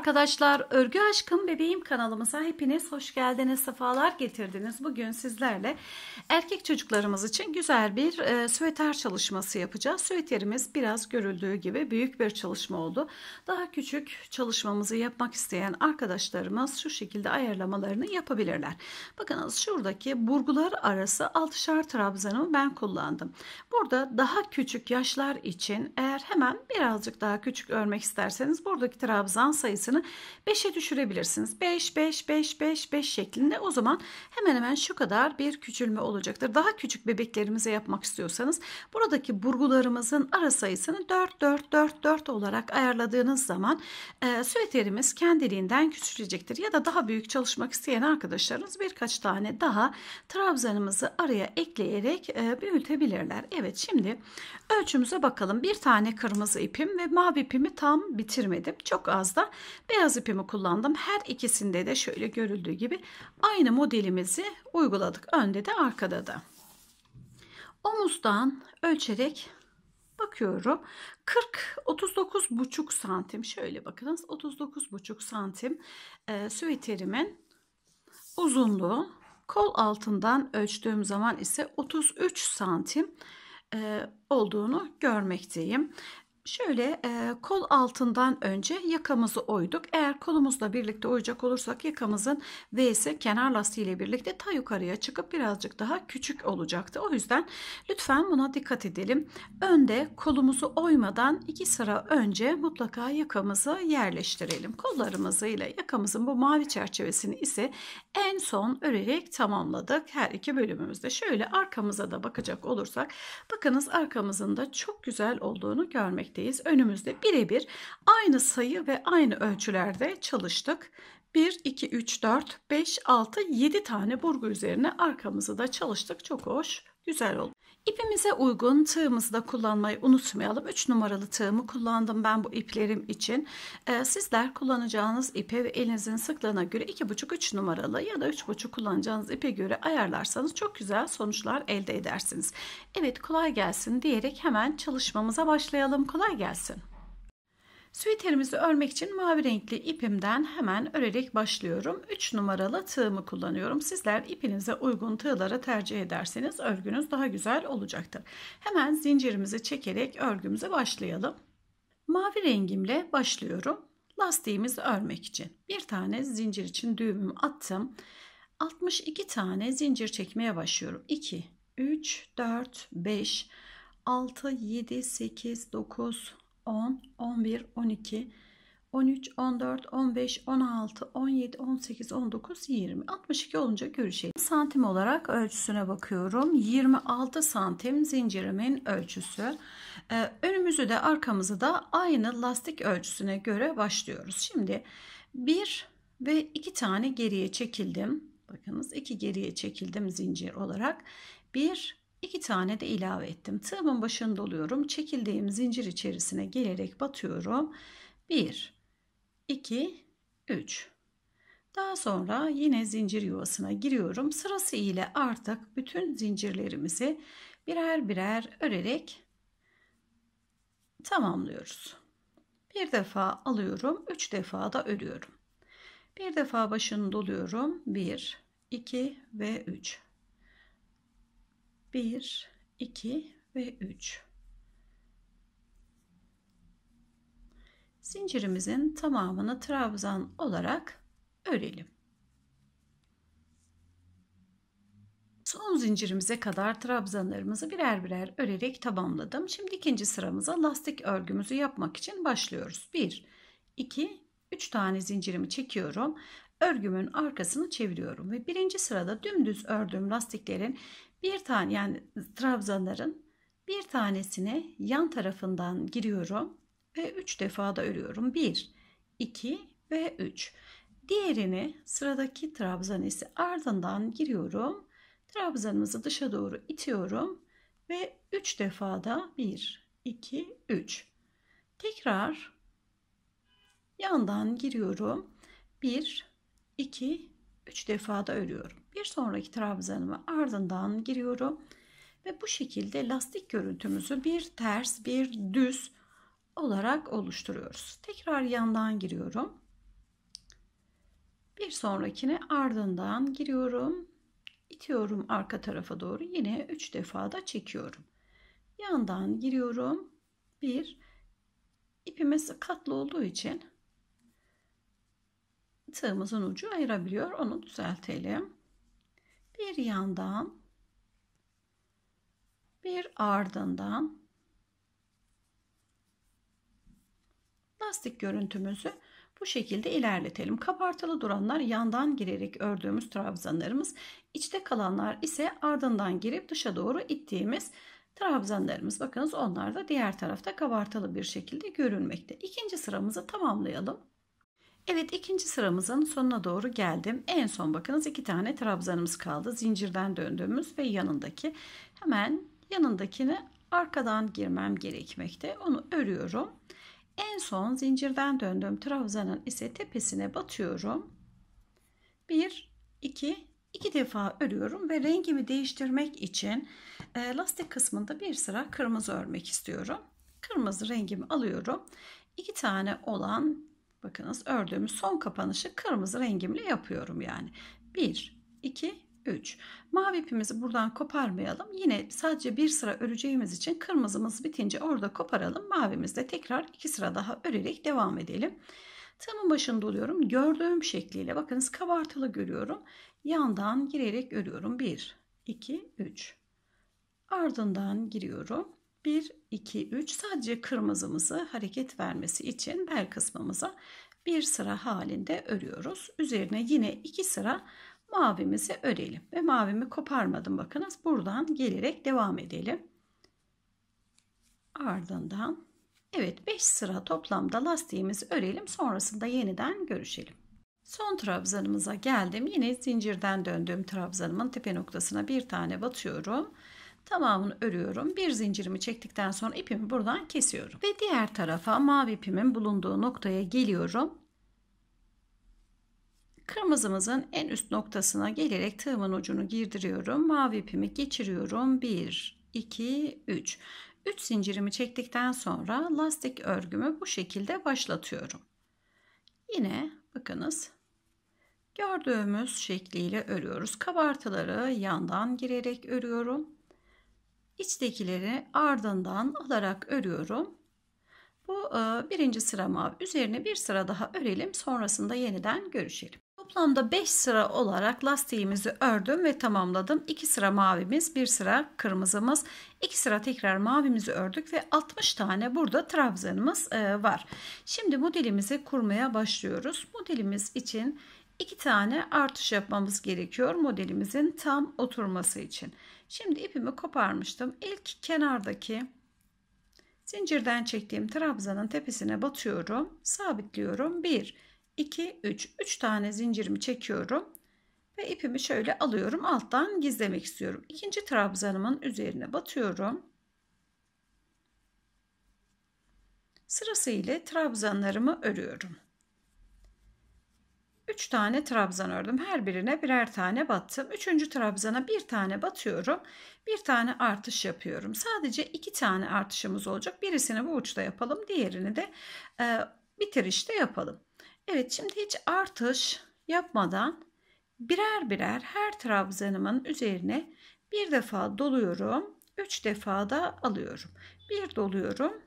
arkadaşlar, Örgü Aşkım Bebeğim kanalımıza hepiniz hoş geldiniz, sefalar getirdiniz. Bugün sizlerle erkek çocuklarımız için güzel bir e, süveter çalışması yapacağız. Süveterimiz biraz görüldüğü gibi büyük bir çalışma oldu. Daha küçük çalışmamızı yapmak isteyen arkadaşlarımız şu şekilde ayarlamalarını yapabilirler. Bakınız şuradaki burgular arası altışar trabzanı ben kullandım. Burada daha küçük yaşlar için eğer hemen birazcık daha küçük örmek isterseniz buradaki trabzan sayısı sayısını 5'e düşürebilirsiniz. 5, 5, 5, 5, 5 şeklinde o zaman hemen hemen şu kadar bir küçülme olacaktır. Daha küçük bebeklerimize yapmak istiyorsanız buradaki burgularımızın ara sayısını 4, 4, 4, 4 olarak ayarladığınız zaman e, süveterimiz kendiliğinden küçülecektir. Ya da daha büyük çalışmak isteyen arkadaşlarınız birkaç tane daha trabzanımızı araya ekleyerek e, büyütebilirler. Evet şimdi ölçümüze bakalım. Bir tane kırmızı ipim ve mavi ipimi tam bitirmedim. Çok az da Beyaz ipimi kullandım. Her ikisinde de şöyle görüldüğü gibi aynı modelimizi uyguladık. Önde de arkada da. Omuzdan ölçerek bakıyorum. 40 39 buçuk santim şöyle bakınız 39 buçuk santim e, süveterimin uzunluğu kol altından ölçtüğüm zaman ise 33 santim e, olduğunu görmekteyim. Şöyle e, kol altından önce yakamızı oyduk. Eğer kolumuzla birlikte oyacak olursak yakamızın V'si kenar lastiği ile birlikte ta yukarıya çıkıp birazcık daha küçük olacaktı. O yüzden lütfen buna dikkat edelim. Önde kolumuzu oymadan iki sıra önce mutlaka yakamızı yerleştirelim. Kollarımızı ile yakamızın bu mavi çerçevesini ise en son örerek tamamladık. Her iki bölümümüzde şöyle arkamıza da bakacak olursak bakınız arkamızın da çok güzel olduğunu görmekteyiz birlikteyiz. Önümüzde birebir aynı sayı ve aynı ölçülerde çalıştık. 1, 2, 3, 4, 5, 6, 7 tane burgu üzerine arkamızı da çalıştık. Çok hoş, güzel oldu. İpimize uygun tığımızı da kullanmayı unutmayalım. 3 numaralı tığımı kullandım ben bu iplerim için. Ee, sizler kullanacağınız ipe ve elinizin sıklığına göre 2,5-3 numaralı ya da 3,5 kullanacağınız ipe göre ayarlarsanız çok güzel sonuçlar elde edersiniz. Evet kolay gelsin diyerek hemen çalışmamıza başlayalım. Kolay gelsin. Süveterimizi örmek için mavi renkli ipimden hemen örerek başlıyorum. 3 numaralı tığımı kullanıyorum. Sizler ipinize uygun tığlara tercih ederseniz örgünüz daha güzel olacaktır. Hemen zincirimizi çekerek örgümüze başlayalım. Mavi rengimle başlıyorum. Lastiğimizi örmek için bir tane zincir için düğümümü attım. 62 tane zincir çekmeye başlıyorum. 2, 3, 4, 5, 6, 7, 8, 9, 10, 11, 12, 13, 14, 15, 16, 17, 18, 19, 20. 62 olunca görüşelim. Santim olarak ölçüsüne bakıyorum. 26 santim zincirimin ölçüsü. Ee, önümüzü de arkamızı da aynı lastik ölçüsüne göre başlıyoruz. Şimdi 1 ve 2 tane geriye çekildim. Bakınız 2 geriye çekildim zincir olarak. 1 2 tane de ilave ettim. Tığımın başını doluyorum. Çekildiğim zincir içerisine gelerek batıyorum. 1 2 3 daha sonra yine zincir yuvasına giriyorum. Sırası ile artık bütün zincirlerimizi birer birer örerek tamamlıyoruz. Bir defa alıyorum, üç defa da örüyorum. Bir defa başını doluyorum. 1, 2 ve 3. 1, 2 ve 3. Zincirimizin tamamını trabzan olarak örelim. Son zincirimize kadar trabzanlarımızı birer birer örerek tamamladım. Şimdi ikinci sıramıza lastik örgümüzü yapmak için başlıyoruz. 1, 2, 3 tane zincirimi çekiyorum örgümün arkasını çeviriyorum ve birinci sırada dümdüz ördüğüm lastiklerin bir tane yani trabzanların bir tanesine yan tarafından giriyorum ve 3 defa da örüyorum. 1, 2 ve 3. Diğerini sıradaki trabzan ise ardından giriyorum. Trabzanımızı dışa doğru itiyorum ve 3 defa da 1, 2, 3. Tekrar yandan giriyorum. 1, 2, 3 defa da örüyorum. Bir sonraki trabzanımı ardından giriyorum. Ve bu şekilde lastik görüntümüzü bir ters bir düz olarak oluşturuyoruz. Tekrar yandan giriyorum. Bir sonrakine ardından giriyorum. itiyorum arka tarafa doğru. Yine 3 defa da çekiyorum. Yandan giriyorum. Bir ipimiz katlı olduğu için tığımızın ucu ayırabiliyor. Onu düzeltelim. Bir yandan bir ardından lastik görüntümüzü bu şekilde ilerletelim. Kabartılı duranlar yandan girerek ördüğümüz trabzanlarımız, içte kalanlar ise ardından girip dışa doğru ittiğimiz trabzanlarımız. Bakınız onlar da diğer tarafta kabartılı bir şekilde görünmekte. İkinci sıramızı tamamlayalım. Evet ikinci sıramızın sonuna doğru geldim. En son bakınız iki tane trabzanımız kaldı. Zincirden döndüğümüz ve yanındaki. Hemen yanındakini arkadan girmem gerekmekte. Onu örüyorum. En son zincirden döndüğüm trabzanın ise tepesine batıyorum. 1, 2, 2 defa örüyorum ve rengimi değiştirmek için e, lastik kısmında bir sıra kırmızı örmek istiyorum. Kırmızı rengimi alıyorum. 2 tane olan Bakınız ördüğümüz son kapanışı kırmızı rengimle yapıyorum yani. 1, 2, 3. Mavi ipimizi buradan koparmayalım. Yine sadece bir sıra öreceğimiz için kırmızımız bitince orada koparalım. Mavimizde tekrar iki sıra daha örerek devam edelim. Tığımın başında oluyorum. Gördüğüm şekliyle bakınız kabartılı görüyorum. Yandan girerek örüyorum. 1, 2, 3. Ardından giriyorum. 1, 2, 3 sadece kırmızımızı hareket vermesi için bel kısmımıza bir sıra halinde örüyoruz. Üzerine yine iki sıra mavimizi örelim ve mavimi koparmadım bakınız buradan gelerek devam edelim. Ardından evet 5 sıra toplamda lastiğimizi örelim sonrasında yeniden görüşelim. Son trabzanımıza geldim. Yine zincirden döndüğüm trabzanımın tepe noktasına bir tane batıyorum. Tamamını örüyorum. Bir zincirimi çektikten sonra ipimi buradan kesiyorum. Ve diğer tarafa mavi ipimin bulunduğu noktaya geliyorum. Kırmızımızın en üst noktasına gelerek tığımın ucunu girdiriyorum. Mavi ipimi geçiriyorum. 1, 2, 3. 3 zincirimi çektikten sonra lastik örgümü bu şekilde başlatıyorum. Yine bakınız gördüğümüz şekliyle örüyoruz. Kabartıları yandan girerek örüyorum içtekileri ardından alarak örüyorum. Bu e, birinci sıra Üzerine bir sıra daha örelim. Sonrasında yeniden görüşelim. Toplamda 5 sıra olarak lastiğimizi ördüm ve tamamladım. 2 sıra mavimiz, 1 sıra kırmızımız, 2 sıra tekrar mavimizi ördük ve 60 tane burada trabzanımız e, var. Şimdi modelimizi kurmaya başlıyoruz. Modelimiz için 2 tane artış yapmamız gerekiyor modelimizin tam oturması için. Şimdi ipimi koparmıştım. İlk kenardaki zincirden çektiğim trabzanın tepesine batıyorum. Sabitliyorum. 1, 2, 3. 3 tane zincirimi çekiyorum. Ve ipimi şöyle alıyorum. Alttan gizlemek istiyorum. İkinci trabzanımın üzerine batıyorum. Sırasıyla trabzanlarımı örüyorum. 3 tane trabzan ördüm. Her birine birer tane battım. 3. trabzana bir tane batıyorum. Bir tane artış yapıyorum. Sadece 2 tane artışımız olacak. Birisini bu uçta yapalım. Diğerini de e, bitirişte yapalım. Evet şimdi hiç artış yapmadan birer birer her trabzanımın üzerine bir defa doluyorum. 3 defa da alıyorum. Bir doluyorum.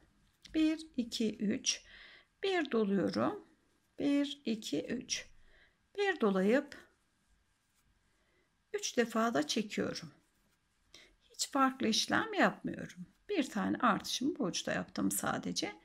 1, 2, 3. Bir doluyorum. 1, 2, 3 bir dolayıp 3 defa da çekiyorum. Hiç farklı işlem yapmıyorum. Bir tane artışımı bu uçta yaptım sadece.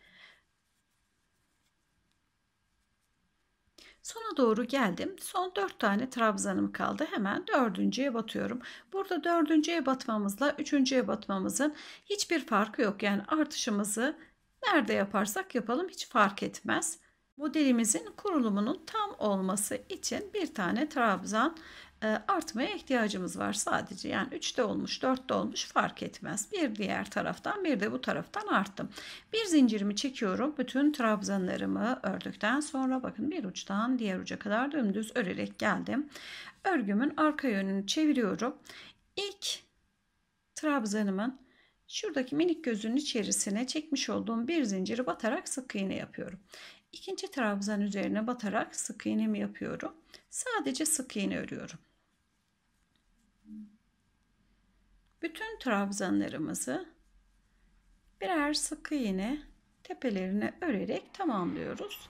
Sona doğru geldim. Son 4 tane trabzanım kaldı. Hemen dördüncüye batıyorum. Burada dördüncüye batmamızla üçüncüye batmamızın hiçbir farkı yok. Yani artışımızı nerede yaparsak yapalım hiç fark etmez modelimizin kurulumunun tam olması için bir tane trabzan e, artmaya ihtiyacımız var sadece. Yani 3'te olmuş, 4'te olmuş fark etmez. Bir diğer taraftan, bir de bu taraftan arttım. Bir zincirimi çekiyorum. Bütün trabzanlarımı ördükten sonra bakın bir uçtan diğer uca kadar dümdüz örerek geldim. Örgümün arka yönünü çeviriyorum. ilk trabzanımın şuradaki minik gözün içerisine çekmiş olduğum bir zinciri batarak sık iğne yapıyorum. İkinci trabzan üzerine batarak sık iğnemi yapıyorum. Sadece sık iğne örüyorum. Bütün trabzanlarımızı birer sık iğne tepelerine örerek tamamlıyoruz.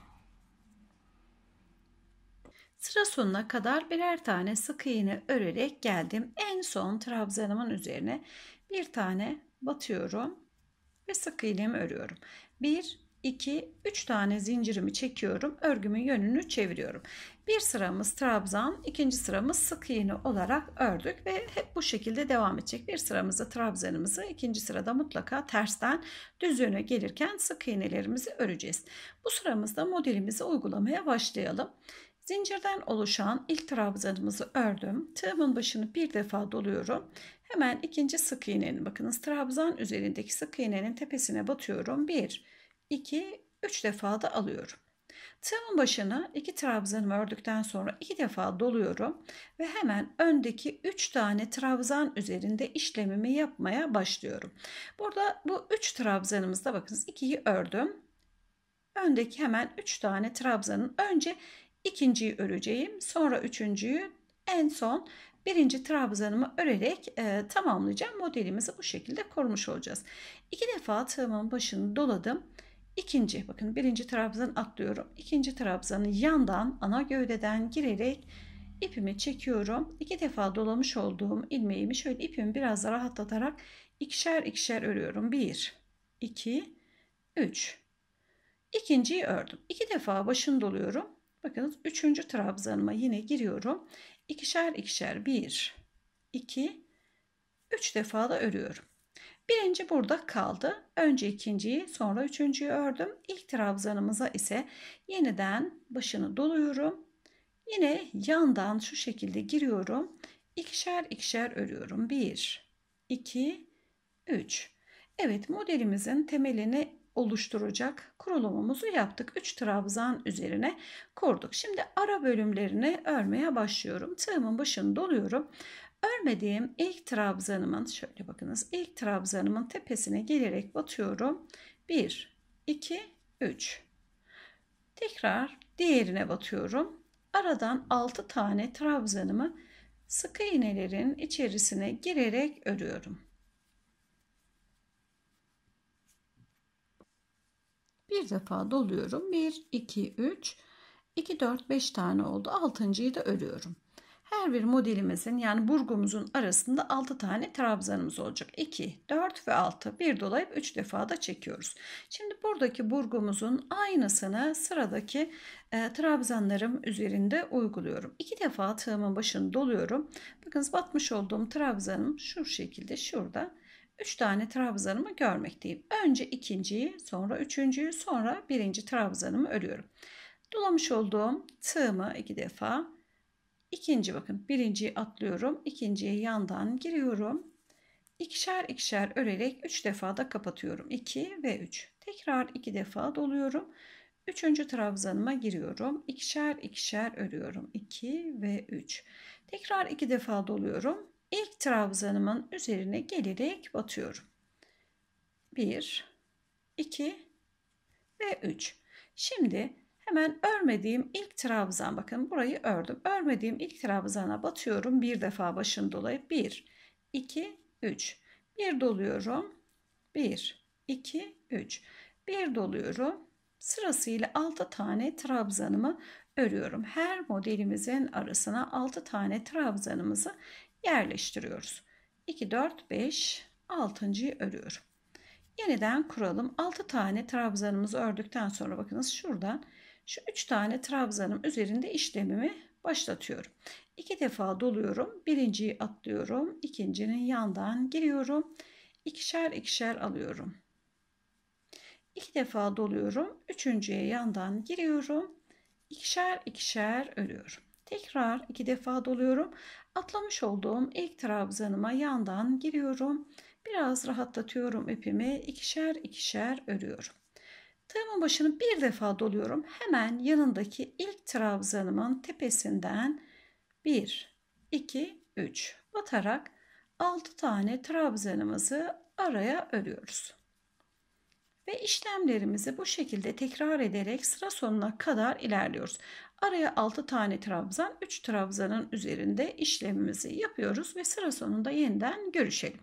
Sıra sonuna kadar birer tane sık iğne örerek geldim. En son trabzanımın üzerine bir tane batıyorum ve sık iğnemi örüyorum. 1 2, 3 tane zincirimi çekiyorum. Örgümün yönünü çeviriyorum. Bir sıramız trabzan, ikinci sıramız sık iğne olarak ördük ve hep bu şekilde devam edecek. Bir sıramızı trabzanımızı, ikinci sırada mutlaka tersten düz yöne gelirken sık iğnelerimizi öreceğiz. Bu sıramızda modelimizi uygulamaya başlayalım. Zincirden oluşan ilk trabzanımızı ördüm. Tığımın başını bir defa doluyorum. Hemen ikinci sık iğnenin bakınız trabzan üzerindeki sık iğnenin tepesine batıyorum. 1 2, 3 defa da alıyorum. Tığımın başını iki trabzanımı ördükten sonra iki defa doluyorum ve hemen öndeki 3 tane trabzan üzerinde işlemimi yapmaya başlıyorum. Burada bu 3 trabzanımızda bakınız 2'yi ördüm. Öndeki hemen 3 tane trabzanın önce ikinciyi öreceğim sonra üçüncüyü en son birinci trabzanımı örerek e, tamamlayacağım. Modelimizi bu şekilde korumuş olacağız. İki defa tığımın başını doladım. İkinci, bakın birinci trabzanı atlıyorum. İkinci trabzanı yandan ana gövdeden girerek ipimi çekiyorum. İki defa dolamış olduğum ilmeğimi şöyle ipimi biraz da rahatlatarak ikişer ikişer örüyorum. Bir, iki, üç. İkinciyi ördüm. İki defa başını doluyorum. Bakınız üçüncü trabzanıma yine giriyorum. İkişer ikişer bir, iki, üç defa da örüyorum. Birinci burada kaldı. Önce ikinciyi sonra üçüncüyü ördüm. İlk trabzanımıza ise yeniden başını doluyorum. Yine yandan şu şekilde giriyorum. İkişer ikişer örüyorum. 1, 2, 3. Evet modelimizin temelini oluşturacak kurulumumuzu yaptık. 3 trabzan üzerine kurduk. Şimdi ara bölümlerini örmeye başlıyorum. Tığımın başını doluyorum. Örmediğim ilk trabzanımın şöyle bakınız ilk trabzanımın tepesine gelerek batıyorum. 1, 2, 3. Tekrar diğerine batıyorum. Aradan 6 tane trabzanımı sık iğnelerin içerisine girerek örüyorum. Bir defa doluyorum. 1, 2, 3, 2, 4, 5 tane oldu. Altıncıyı da örüyorum. Her bir modelimizin yani burgumuzun arasında 6 tane trabzanımız olacak. 2, 4 ve 6 bir dolayıp 3 defa da çekiyoruz. Şimdi buradaki burgumuzun aynısını sıradaki e, trabzanlarım üzerinde uyguluyorum. 2 defa tığımın başını doluyorum. Bakınız batmış olduğum trabzanım şu şekilde şurada. 3 tane trabzanımı görmekteyim. Önce ikinciyi, sonra üçüncüyü, sonra birinci trabzanımı örüyorum. Dolamış olduğum tığımı iki defa İkinci bakın birinciyi atlıyorum. ikinciye yandan giriyorum. İkişer ikişer örerek 3 defa da kapatıyorum. 2 ve 3. Tekrar 2 defa doluyorum. Üçüncü trabzanıma giriyorum. İkişer ikişer örüyorum. 2 ve 3. Tekrar 2 defa doluyorum. İlk trabzanımın üzerine gelerek batıyorum. 1, 2 ve 3. Şimdi Hemen örmediğim ilk trabzan bakın burayı ördüm. Örmediğim ilk trabzana batıyorum. Bir defa başın dolayı 1, 2, 3. 1 doluyorum. 1, 2, 3. 1 doluyorum. Sırasıyla 6 tane trabzanımı örüyorum. Her modelimizin arasına 6 tane trabzanımızı yerleştiriyoruz. 2, 4, 5, 6.yı örüyorum. Yeniden kuralım. 6 tane trabzanımızı ördükten sonra bakınız şuradan şu üç tane trabzanım üzerinde işlemimi başlatıyorum. İki defa doluyorum. Birinciyi atlıyorum. ikincinin yandan giriyorum. İkişer ikişer alıyorum. İki defa doluyorum. Üçüncüye yandan giriyorum. İkişer ikişer örüyorum. Tekrar iki defa doluyorum. Atlamış olduğum ilk trabzanıma yandan giriyorum. Biraz rahatlatıyorum ipimi. ikişer ikişer örüyorum. Tığımın başını bir defa doluyorum. Hemen yanındaki ilk trabzanımın tepesinden 1, 2, 3 batarak 6 tane trabzanımızı araya örüyoruz. Ve işlemlerimizi bu şekilde tekrar ederek sıra sonuna kadar ilerliyoruz. Araya 6 tane trabzan, 3 trabzanın üzerinde işlemimizi yapıyoruz ve sıra sonunda yeniden görüşelim.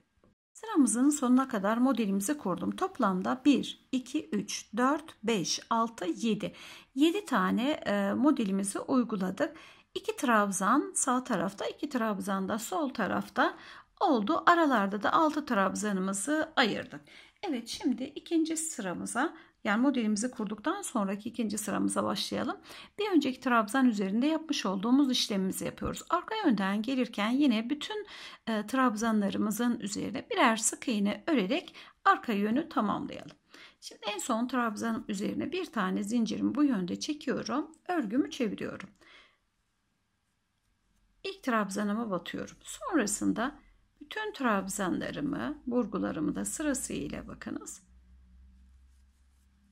Sıramızın sonuna kadar modelimizi kurdum. Toplamda 1, 2, 3, 4, 5, 6, 7. 7 tane e, modelimizi uyguladık. 2 trabzan sağ tarafta, 2 trabzan da sol tarafta oldu. Aralarda da 6 trabzanımızı ayırdık. Evet şimdi ikinci sıramıza yani modelimizi kurduktan sonraki ikinci sıramıza başlayalım. Bir önceki trabzan üzerinde yapmış olduğumuz işlemimizi yapıyoruz. Arka yönden gelirken yine bütün e, trabzanlarımızın üzerine birer sık iğne örerek arka yönü tamamlayalım. Şimdi en son trabzanın üzerine bir tane zincirimi bu yönde çekiyorum. Örgümü çeviriyorum. İlk trabzanıma batıyorum. Sonrasında bütün trabzanlarımı, burgularımı da sırasıyla bakınız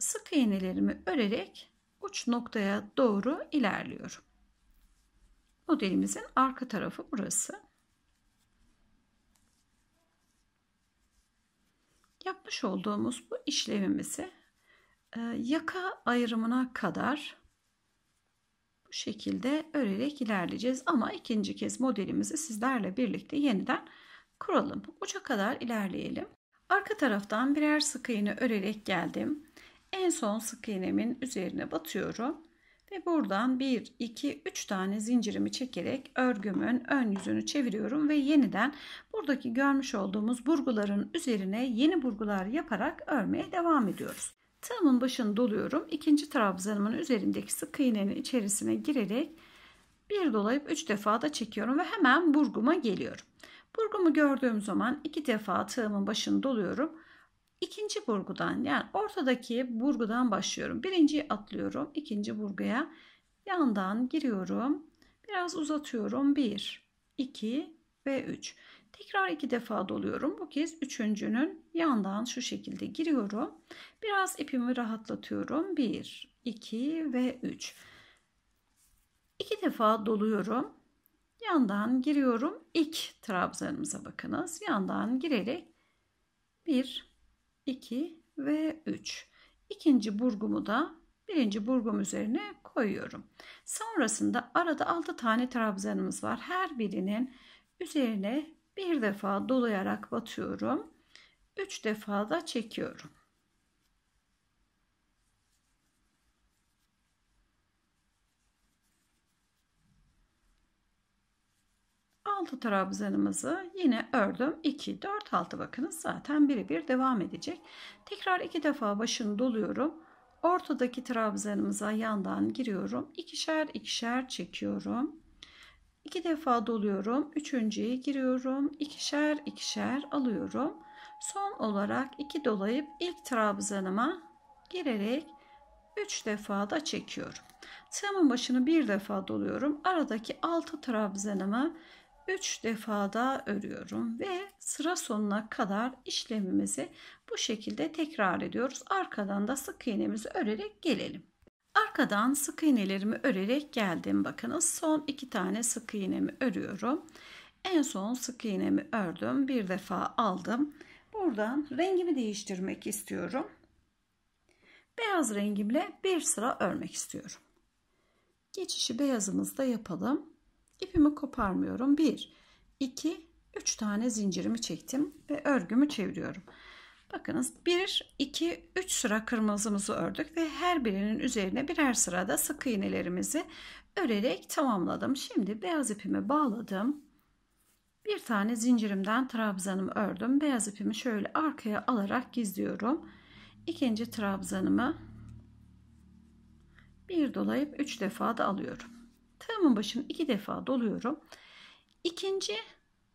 sık iğnelerimi örerek uç noktaya doğru ilerliyorum. Modelimizin arka tarafı burası. Yapmış olduğumuz bu işlemimizi e, yaka ayrımına kadar bu şekilde örerek ilerleyeceğiz. Ama ikinci kez modelimizi sizlerle birlikte yeniden kuralım. Uca kadar ilerleyelim. Arka taraftan birer sık iğne örerek geldim. En son sık iğnemin üzerine batıyorum. Ve buradan 1, 2, 3 tane zincirimi çekerek örgümün ön yüzünü çeviriyorum ve yeniden buradaki görmüş olduğumuz burguların üzerine yeni burgular yaparak örmeye devam ediyoruz. Tığımın başını doluyorum. ikinci trabzanımın üzerindeki sık iğnenin içerisine girerek bir dolayıp 3 defa da çekiyorum ve hemen burguma geliyorum. Burgumu gördüğüm zaman iki defa tığımın başını doluyorum İkinci burgudan yani ortadaki burgudan başlıyorum. Birinciyi atlıyorum. ikinci burguya yandan giriyorum. Biraz uzatıyorum. 1, 2 ve 3. Tekrar iki defa doluyorum. Bu kez üçüncünün yandan şu şekilde giriyorum. Biraz ipimi rahatlatıyorum. 1, 2 ve 3. İki defa doluyorum. Yandan giriyorum. İlk trabzanımıza bakınız. Yandan girerek 1, 2 ve 3. İkinci burgumu da birinci burgum üzerine koyuyorum. Sonrasında arada 6 tane trabzanımız var. Her birinin üzerine bir defa dolayarak batıyorum. 3 defa da çekiyorum. altı trabzanımızı yine ördüm. 2, 4, 6 bakınız zaten birebir devam edecek. Tekrar iki defa başını doluyorum. Ortadaki trabzanımıza yandan giriyorum. ikişer ikişer çekiyorum. 2 defa doluyorum. Üçüncüye giriyorum. ikişer ikişer alıyorum. Son olarak iki dolayıp ilk trabzanıma girerek 3 defa da çekiyorum. Tığımın başını bir defa doluyorum. Aradaki 6 trabzanımı 3 defa daha örüyorum ve sıra sonuna kadar işlemimizi bu şekilde tekrar ediyoruz. Arkadan da sık iğnemizi örerek gelelim. Arkadan sık iğnelerimi örerek geldim. Bakınız son iki tane sık iğnemi örüyorum. En son sık iğnemi ördüm. Bir defa aldım. Buradan rengimi değiştirmek istiyorum. Beyaz rengimle bir sıra örmek istiyorum. Geçişi beyazımızda yapalım. İpimi koparmıyorum. 1, 2, 3 tane zincirimi çektim ve örgümü çeviriyorum. Bakınız 1, 2, 3 sıra kırmızımızı ördük ve her birinin üzerine birer sırada sık iğnelerimizi örerek tamamladım. Şimdi beyaz ipimi bağladım. Bir tane zincirimden trabzanımı ördüm. Beyaz ipimi şöyle arkaya alarak gizliyorum. İkinci trabzanımı bir dolayıp üç defa da alıyorum. Tığımın başını iki defa doluyorum. İkinci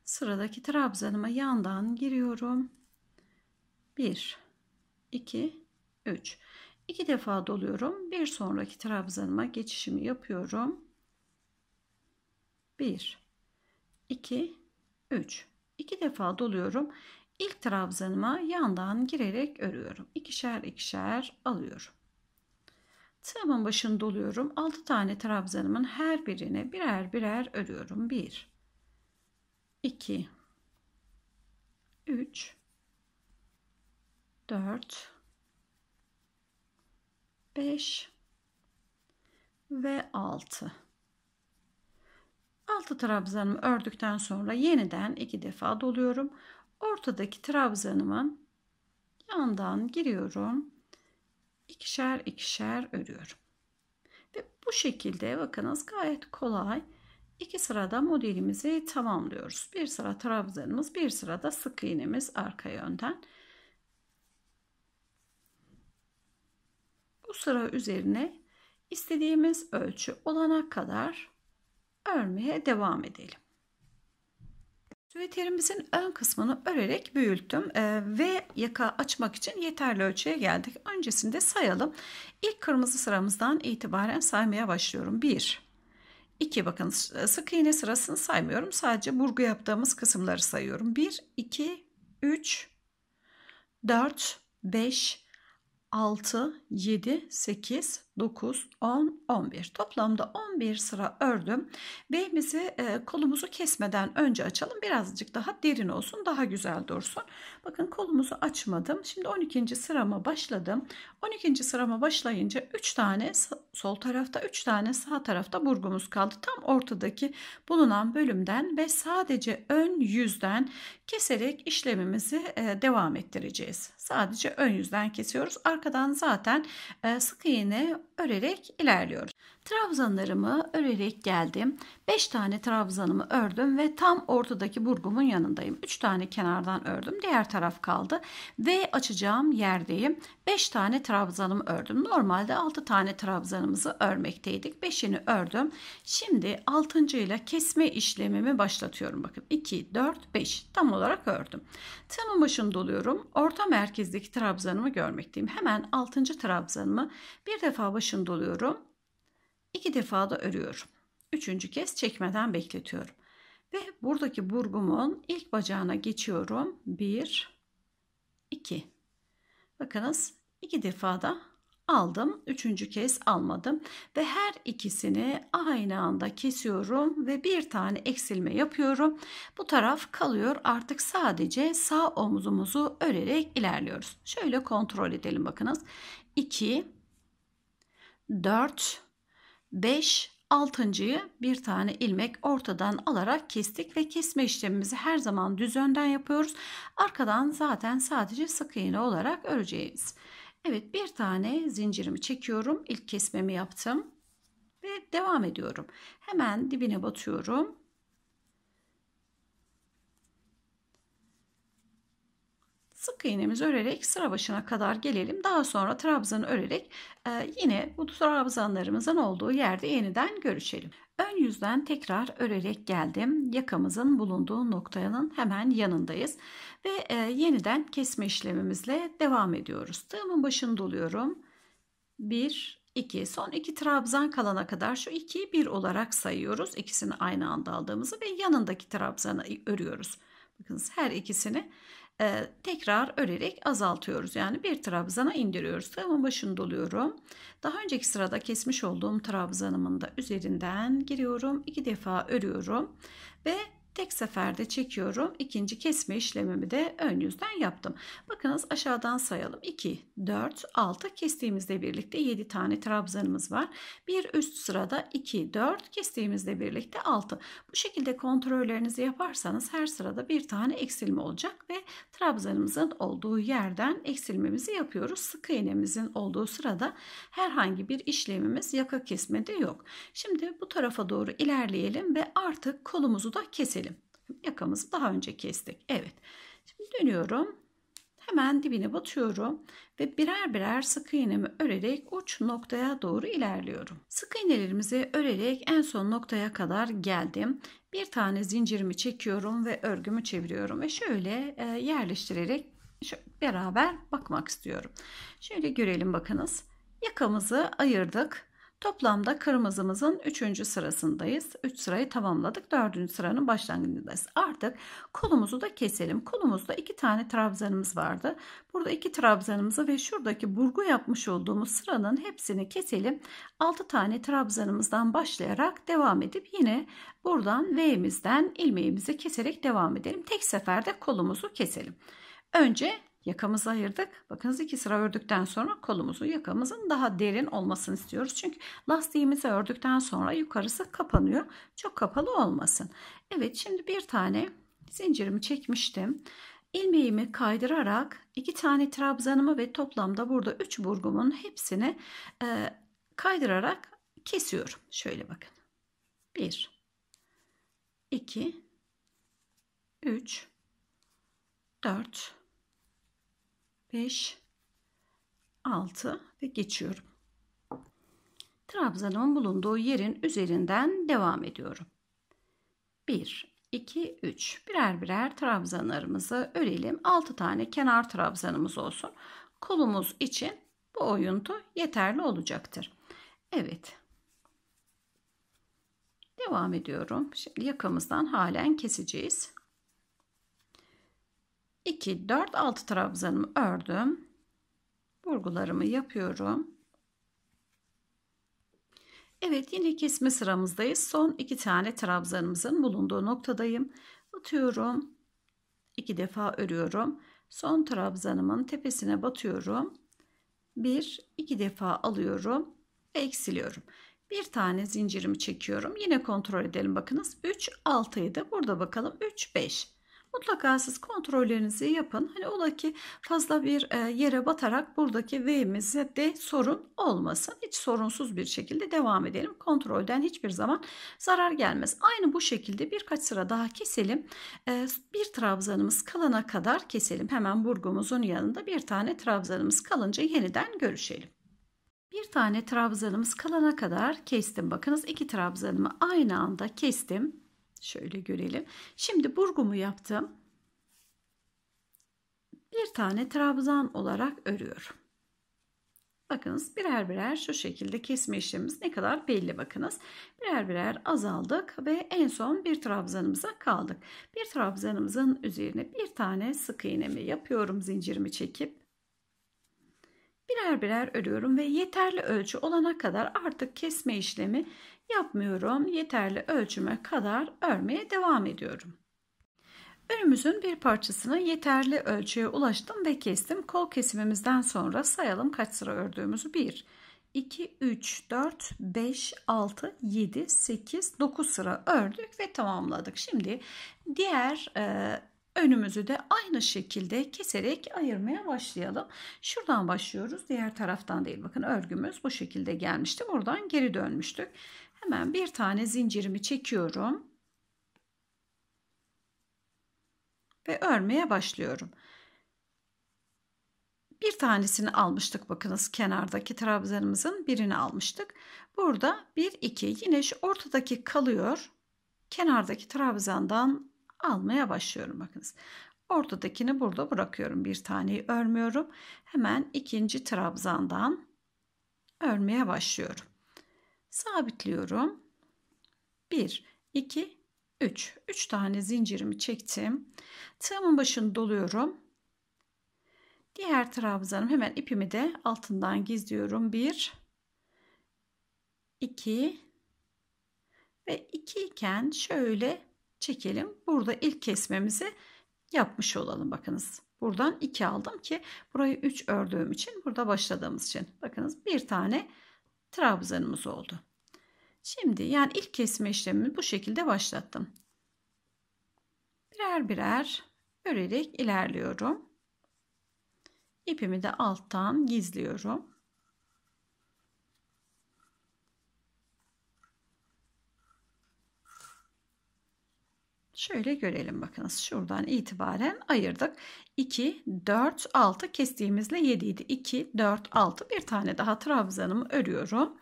sıradaki trabzanıma yandan giriyorum. 1 2 3 2 defa doluyorum. Bir sonraki trabzanıma geçişimi yapıyorum. 1 2 3 2 defa doluyorum. İlk trabzanıma yandan girerek örüyorum. İkişer ikişer alıyorum. Sıramın başını doluyorum. 6 tane trabzanımın her birine birer birer örüyorum. 1 2 3 4 5 ve 6 6 trabzanımı ördükten sonra yeniden 2 defa doluyorum. Ortadaki trabzanımın yandan giriyorum ikişer ikişer örüyorum. Ve bu şekilde bakınız gayet kolay iki sırada modelimizi tamamlıyoruz. Bir sıra trabzanımız, bir sırada sık iğnemiz arka yönden. Bu sıra üzerine istediğimiz ölçü olana kadar örmeye devam edelim. Süveterimizin ön kısmını örerek büyüttüm e, ve yaka açmak için yeterli ölçüye geldik. Öncesinde sayalım. İlk kırmızı sıramızdan itibaren saymaya başlıyorum. 1 2 bakın e, sık iğne sırasını saymıyorum. Sadece burgu yaptığımız kısımları sayıyorum. 1 2 3 4 5 6 7 8 9, 10, 11. Toplamda 11 sıra ördüm. Beyimizi e, kolumuzu kesmeden önce açalım. Birazcık daha derin olsun. Daha güzel dursun. Bakın kolumuzu açmadım. Şimdi 12. sırama başladım. 12. sırama başlayınca 3 tane sol tarafta 3 tane sağ tarafta burgumuz kaldı. Tam ortadaki bulunan bölümden ve sadece ön yüzden keserek işlemimizi e, devam ettireceğiz. Sadece ön yüzden kesiyoruz. Arkadan zaten e, sık iğne örerek ilerliyoruz. Trabzanlarımı örerek geldim. 5 tane trabzanımı ördüm ve tam ortadaki burgumun yanındayım. 3 tane kenardan ördüm. Diğer taraf kaldı ve açacağım yerdeyim. 5 tane trabzanımı ördüm. Normalde 6 tane trabzanımızı örmekteydik. 5'ini ördüm. Şimdi 6. ile kesme işlemimi başlatıyorum. Bakın 2, 4, 5 tam olarak ördüm. Tığımın başını doluyorum. Orta merkezdeki trabzanımı görmekteyim. Hemen 6. trabzanımı bir defa başını doluyorum İki defa da örüyorum. Üçüncü kez çekmeden bekletiyorum. Ve buradaki burgumun ilk bacağına geçiyorum. Bir, iki. Bakınız iki defa da aldım. Üçüncü kez almadım. Ve her ikisini aynı anda kesiyorum ve bir tane eksilme yapıyorum. Bu taraf kalıyor. Artık sadece sağ omuzumuzu örerek ilerliyoruz. Şöyle kontrol edelim bakınız. 2 dört. 5 altıncıyı bir tane ilmek ortadan alarak kestik ve kesme işlemimizi her zaman düz önden yapıyoruz. Arkadan zaten sadece sık iğne olarak öreceğiz. Evet bir tane zincirimi çekiyorum. İlk kesmemi yaptım ve devam ediyorum. Hemen dibine batıyorum. sık iğnemizi örerek sıra başına kadar gelelim. Daha sonra trabzanı örerek e, yine bu trabzanlarımızın olduğu yerde yeniden görüşelim. Ön yüzden tekrar örerek geldim. Yakamızın bulunduğu noktanın hemen yanındayız. Ve e, yeniden kesme işlemimizle devam ediyoruz. Tığımın başını doluyorum. 1, 2. Son 2 trabzan kalana kadar şu 2'yi 1 olarak sayıyoruz. İkisini aynı anda aldığımızı ve yanındaki trabzanı örüyoruz. Bakınız her ikisini e, tekrar örerek azaltıyoruz. Yani bir trabzana indiriyoruz. Tığımın başını doluyorum. Daha önceki sırada kesmiş olduğum trabzanımın da üzerinden giriyorum. iki defa örüyorum ve Tek seferde çekiyorum. İkinci kesme işlemimi de ön yüzden yaptım. Bakınız aşağıdan sayalım. 2, 4, 6 kestiğimizde birlikte 7 tane trabzanımız var. Bir üst sırada 2, 4 kestiğimizde birlikte 6. Bu şekilde kontrollerinizi yaparsanız her sırada bir tane eksilme olacak ve trabzanımızın olduğu yerden eksilmemizi yapıyoruz. Sık iğnemizin olduğu sırada herhangi bir işlemimiz yaka kesmede yok. Şimdi bu tarafa doğru ilerleyelim ve artık kolumuzu da keselim. Yakamızı daha önce kestik. Evet. Şimdi dönüyorum. Hemen dibine batıyorum ve birer birer sık iğnemi örerek uç noktaya doğru ilerliyorum. Sık iğnelerimizi örerek en son noktaya kadar geldim. Bir tane zincirimi çekiyorum ve örgümü çeviriyorum ve şöyle e, yerleştirerek şöyle beraber bakmak istiyorum. Şöyle görelim bakınız. Yakamızı ayırdık. Toplamda kırmızımızın 3. sırasındayız. 3 sırayı tamamladık. 4. sıranın başlangıcındayız. Artık kolumuzu da keselim. Kolumuzda 2 tane trabzanımız vardı. Burada 2 trabzanımızı ve şuradaki burgu yapmış olduğumuz sıranın hepsini keselim. 6 tane trabzanımızdan başlayarak devam edip yine buradan V'mizden ilmeğimizi keserek devam edelim. Tek seferde kolumuzu keselim. Önce Yakamızı ayırdık. Bakınız iki sıra ördükten sonra kolumuzu yakamızın daha derin olmasını istiyoruz. Çünkü lastiğimizi ördükten sonra yukarısı kapanıyor. Çok kapalı olmasın. Evet şimdi bir tane zincirimi çekmiştim. Ilmeğimi kaydırarak iki tane trabzanımı ve toplamda burada üç burgumun hepsini e, kaydırarak kesiyorum. Şöyle bakın. 1 2 3 4 5, 6 ve geçiyorum. Trabzan'ın bulunduğu yerin üzerinden devam ediyorum. 1, 2, 3. Birer birer trabzanlarımızı örelim. 6 tane kenar trabzanımız olsun. Kolumuz için bu oyuntu yeterli olacaktır. Evet. Devam ediyorum. Şimdi yakamızdan halen keseceğiz. 2, 4, 6 trabzanımı ördüm. Vurgularımı yapıyorum. Evet yine kesme sıramızdayız. Son iki tane trabzanımızın bulunduğu noktadayım. Atıyorum, iki defa örüyorum. Son trabzanımın tepesine batıyorum. Bir, iki defa alıyorum ve eksiliyorum. Bir tane zincirimi çekiyorum. Yine kontrol edelim bakınız. 3, 6 idi. Burada bakalım 3, 5. Mutlaka siz kontrollerinizi yapın. Hani ola ki fazla bir e, yere batarak buradaki V'mize de sorun olmasın. Hiç sorunsuz bir şekilde devam edelim. Kontrolden hiçbir zaman zarar gelmez. Aynı bu şekilde birkaç sıra daha keselim. E, bir trabzanımız kalana kadar keselim. Hemen burgumuzun yanında bir tane trabzanımız kalınca yeniden görüşelim. Bir tane trabzanımız kalana kadar kestim. Bakınız iki trabzanımı aynı anda kestim. Şöyle görelim. Şimdi burgumu yaptım. Bir tane trabzan olarak örüyorum. Bakınız birer birer şu şekilde kesme işlemimiz ne kadar belli bakınız. Birer birer azaldık ve en son bir trabzanımıza kaldık. Bir trabzanımızın üzerine bir tane sık iğnemi yapıyorum zincirimi çekip. Birer birer örüyorum ve yeterli ölçü olana kadar artık kesme işlemi yapmıyorum. Yeterli ölçüme kadar örmeye devam ediyorum. Önümüzün bir parçasını yeterli ölçüye ulaştım ve kestim. Kol kesimimizden sonra sayalım kaç sıra ördüğümüzü. 1, 2, 3, 4, 5, 6, 7, 8, 9 sıra ördük ve tamamladık. Şimdi diğer e, önümüzü de aynı şekilde keserek ayırmaya başlayalım. Şuradan başlıyoruz. Diğer taraftan değil. Bakın örgümüz bu şekilde gelmişti. Buradan geri dönmüştük. Hemen bir tane zincirimi çekiyorum. Ve örmeye başlıyorum. Bir tanesini almıştık bakınız kenardaki trabzanımızın birini almıştık. Burada 1 2 yine şu ortadaki kalıyor. Kenardaki trabzandan almaya başlıyorum bakınız. Ortadakini burada bırakıyorum. Bir taneyi örmüyorum. Hemen ikinci trabzandan örmeye başlıyorum sabitliyorum. 1, 2, 3. 3 tane zincirimi çektim. Tığımın başını doluyorum. Diğer trabzanım hemen ipimi de altından gizliyorum. 1 2 ve 2 iken şöyle çekelim. Burada ilk kesmemizi yapmış olalım bakınız. Buradan 2 aldım ki burayı 3 ördüğüm için burada başladığımız için. Bakınız bir tane trabzanımız oldu. Şimdi yani ilk kesme işlemini bu şekilde başlattım. Birer birer örerek ilerliyorum. İpimi de alttan gizliyorum. Şöyle görelim bakınız. Şuradan itibaren ayırdık. 2, 4, 6 kestiğimizle 7 idi. 2, 4, 6 bir tane daha trabzanımı örüyorum.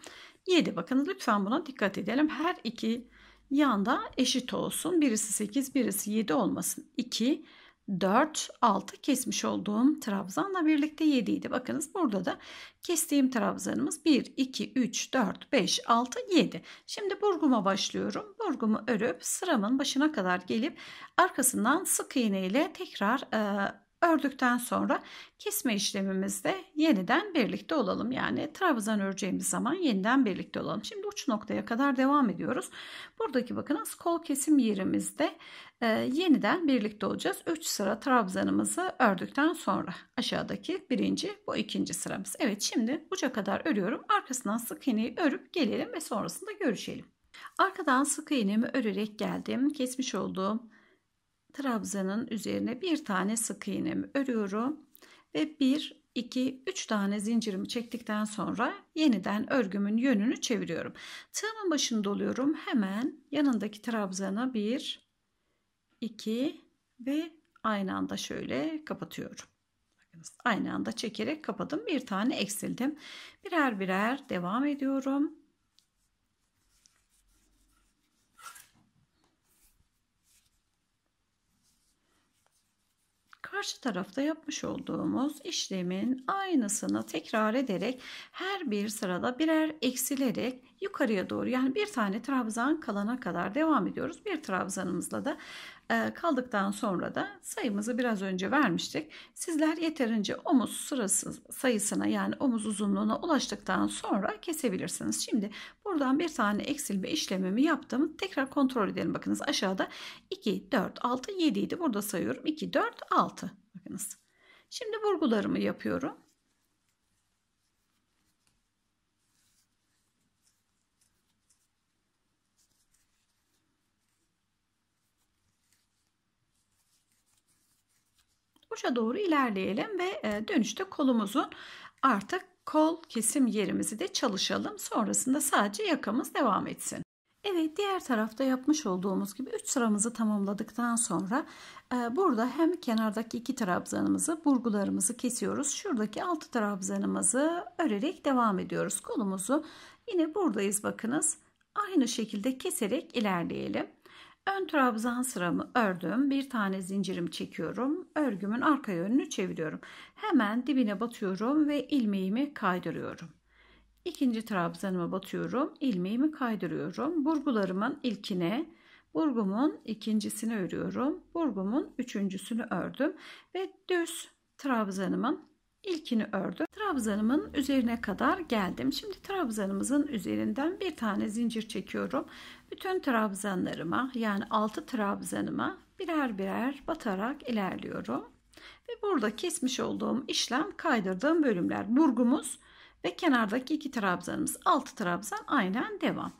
7 bakın lütfen buna dikkat edelim. Her iki yanda eşit olsun. Birisi 8 birisi 7 olmasın. 2, 4, 4, 6 kesmiş olduğum trabzanla birlikte 7 idi. Bakınız burada da kestiğim trabzanımız 1, 2, 3, 4, 5, 6, 7. Şimdi burguma başlıyorum. Burgumu örüp sıramın başına kadar gelip arkasından sık iğne ile tekrar e, Ördükten sonra kesme işlemimizde yeniden birlikte olalım. Yani trabzan öreceğimiz zaman yeniden birlikte olalım. Şimdi uç noktaya kadar devam ediyoruz. Buradaki bakınız kol kesim yerimizde e, yeniden birlikte olacağız. 3 sıra trabzanımızı ördükten sonra aşağıdaki birinci bu ikinci sıramız. Evet şimdi uca kadar örüyorum. Arkasından sık iğneyi örüp gelelim ve sonrasında görüşelim. Arkadan sık iğnemi örerek geldim. Kesmiş olduğum trabzanın üzerine bir tane sık iğnemi örüyorum ve 1 2 3 tane zincirimi çektikten sonra yeniden örgümün yönünü çeviriyorum. Tığımın başını doluyorum. Hemen yanındaki trabzana 1 2 ve aynı anda şöyle kapatıyorum. Aynı anda çekerek kapadım. Bir tane eksildim. Birer birer devam ediyorum. karşı tarafta yapmış olduğumuz işlemin aynısını tekrar ederek her bir sırada birer eksilerek yukarıya doğru yani bir tane trabzan kalana kadar devam ediyoruz. Bir trabzanımızla da ee, kaldıktan sonra da sayımızı biraz önce vermiştik. Sizler yeterince omuz sırası sayısına yani omuz uzunluğuna ulaştıktan sonra kesebilirsiniz. Şimdi buradan bir tane eksilme işlemimi yaptım. Tekrar kontrol edelim. Bakınız aşağıda 2, 4, 6, 7 idi. Burada sayıyorum. 2, 4, 6. Bakınız. Şimdi vurgularımı yapıyorum. uca doğru ilerleyelim ve e, dönüşte kolumuzun artık kol kesim yerimizi de çalışalım. Sonrasında sadece yakamız devam etsin. Evet diğer tarafta yapmış olduğumuz gibi 3 sıramızı tamamladıktan sonra e, burada hem kenardaki 2 trabzanımızı burgularımızı kesiyoruz. Şuradaki 6 trabzanımızı örerek devam ediyoruz. Kolumuzu yine buradayız bakınız. Aynı şekilde keserek ilerleyelim. Ön trabzan sıramı ördüm. Bir tane zincirim çekiyorum. Örgümün arka yönünü çeviriyorum. Hemen dibine batıyorum ve ilmeğimi kaydırıyorum. İkinci trabzanıma batıyorum. ilmeğimi kaydırıyorum. Burgularımın ilkine, burgumun ikincisini örüyorum. Burgumun üçüncüsünü ördüm ve düz trabzanımın ilkini ördüm trabzanımın üzerine kadar geldim. Şimdi trabzanımızın üzerinden bir tane zincir çekiyorum. Bütün trabzanlarıma yani 6 trabzanıma birer birer batarak ilerliyorum. Ve burada kesmiş olduğum işlem kaydırdığım bölümler. Burgumuz ve kenardaki iki trabzanımız 6 trabzan aynen devam.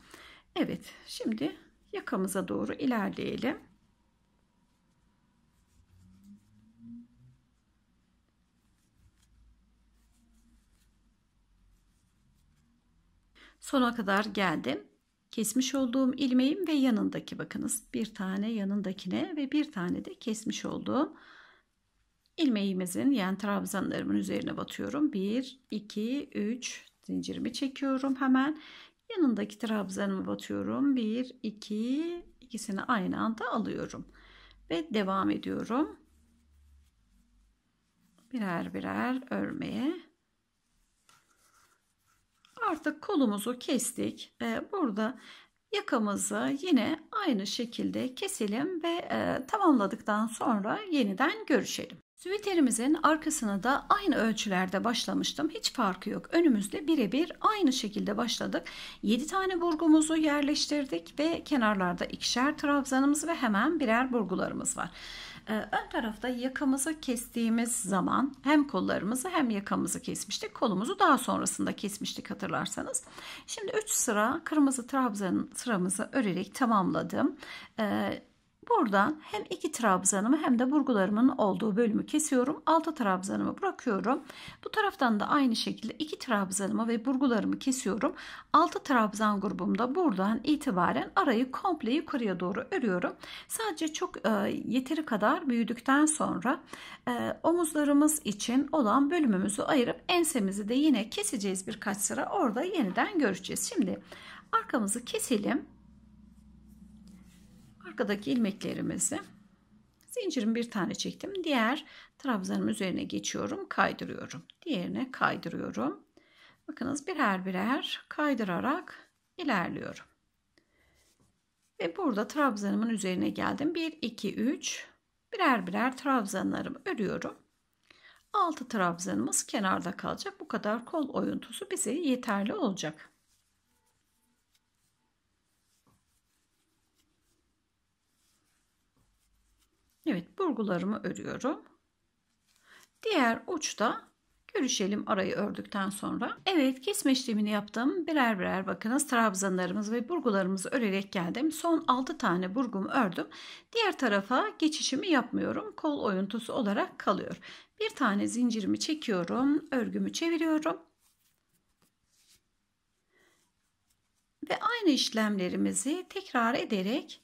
Evet şimdi yakamıza doğru ilerleyelim. sona kadar geldim. Kesmiş olduğum ilmeğim ve yanındaki bakınız bir tane yanındakine ve bir tane de kesmiş olduğum ilmeğimizin yani trabzanlarımın üzerine batıyorum. 1, 2, 3 zincirimi çekiyorum hemen. Yanındaki trabzanımı batıyorum. 1, 2, ikisini aynı anda alıyorum. Ve devam ediyorum. Birer birer örmeye. Artık kolumuzu kestik. Burada yakamızı yine aynı şekilde keselim ve e, tamamladıktan sonra yeniden görüşelim. Süveterimizin arkasına da aynı ölçülerde başlamıştım. Hiç farkı yok. Önümüzde birebir aynı şekilde başladık. 7 tane burgumuzu yerleştirdik ve kenarlarda ikişer trabzanımız ve hemen birer burgularımız var. Ee, ön tarafta yakamızı kestiğimiz zaman hem kollarımızı hem yakamızı kesmiştik. Kolumuzu daha sonrasında kesmiştik hatırlarsanız. Şimdi 3 sıra kırmızı trabzan sıramızı örerek tamamladım. Ee, Buradan hem iki trabzanımı hem de burgularımın olduğu bölümü kesiyorum. Altı trabzanımı bırakıyorum. Bu taraftan da aynı şekilde iki trabzanımı ve burgularımı kesiyorum. Altı trabzan grubumda buradan itibaren arayı komple yukarıya doğru örüyorum. Sadece çok e, yeteri kadar büyüdükten sonra e, omuzlarımız için olan bölümümüzü ayırıp ensemizi de yine keseceğiz birkaç sıra. Orada yeniden göreceğiz. Şimdi arkamızı keselim arkadaki ilmeklerimizi zincirin bir tane çektim. Diğer trabzanım üzerine geçiyorum. Kaydırıyorum. Diğerine kaydırıyorum. Bakınız birer birer kaydırarak ilerliyorum. Ve burada trabzanımın üzerine geldim. 1, 2, 3 birer birer trabzanlarımı örüyorum. 6 trabzanımız kenarda kalacak. Bu kadar kol oyuntusu bize yeterli olacak. Evet burgularımı örüyorum. Diğer uçta görüşelim arayı ördükten sonra. Evet kesme işlemini yaptım. Birer birer bakınız trabzanlarımız ve burgularımızı örerek geldim. Son 6 tane burgumu ördüm. Diğer tarafa geçişimi yapmıyorum. Kol oyuntusu olarak kalıyor. Bir tane zincirimi çekiyorum. Örgümü çeviriyorum. Ve aynı işlemlerimizi tekrar ederek